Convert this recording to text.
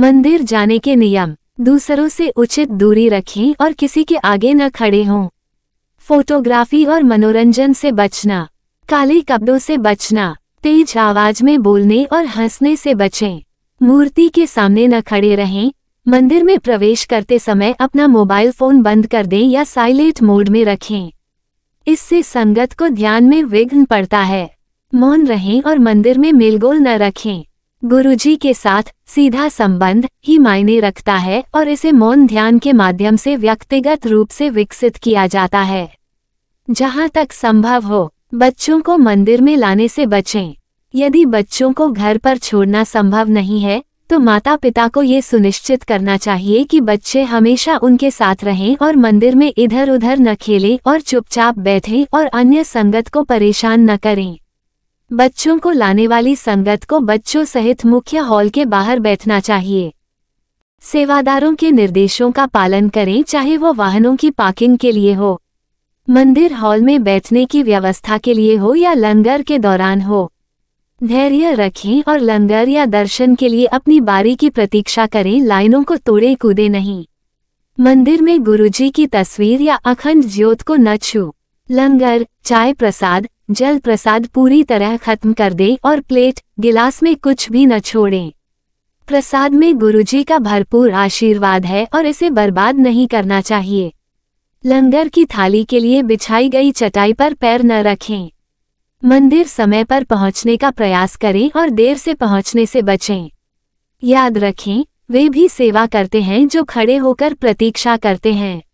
मंदिर जाने के नियम दूसरों से उचित दूरी रखें और किसी के आगे न खड़े हों फोटोग्राफी और मनोरंजन से बचना काले कपड़ों से बचना तेज आवाज में बोलने और हंसने से बचें मूर्ति के सामने न खड़े रहें मंदिर में प्रवेश करते समय अपना मोबाइल फोन बंद कर दें या साइलेंट मोड में रखें इससे संगत को ध्यान में विघ्न पड़ता है मौन रहें और मंदिर में मेलगोल न रखें गुरुजी के साथ सीधा संबंध ही मायने रखता है और इसे मौन ध्यान के माध्यम से व्यक्तिगत रूप से विकसित किया जाता है जहाँ तक संभव हो बच्चों को मंदिर में लाने से बचें यदि बच्चों को घर पर छोड़ना संभव नहीं है तो माता पिता को ये सुनिश्चित करना चाहिए कि बच्चे हमेशा उनके साथ रहें और मंदिर में इधर उधर न खेलें और चुपचाप बैठें और अन्य संगत को परेशान न करें बच्चों को लाने वाली संगत को बच्चों सहित मुख्य हॉल के बाहर बैठना चाहिए सेवादारों के निर्देशों का पालन करें चाहे वो वाहनों की पार्किंग के लिए हो मंदिर हॉल में बैठने की व्यवस्था के लिए हो या लंगर के दौरान हो धैर्य रखें और लंगर या दर्शन के लिए अपनी बारी की प्रतीक्षा करें लाइनों को तोड़े कूदे नहीं मंदिर में गुरुजी की तस्वीर या अखंड ज्योत को न छू लंगर चाय प्रसाद जल प्रसाद पूरी तरह खत्म कर दे और प्लेट गिलास में कुछ भी न छोड़ें प्रसाद में गुरुजी का भरपूर आशीर्वाद है और इसे बर्बाद नहीं करना चाहिए लंगर की थाली के लिए बिछाई गई चटाई पर पैर न रखें मंदिर समय पर पहुंचने का प्रयास करें और देर से पहुंचने से बचें याद रखें वे भी सेवा करते हैं जो खड़े होकर प्रतीक्षा करते हैं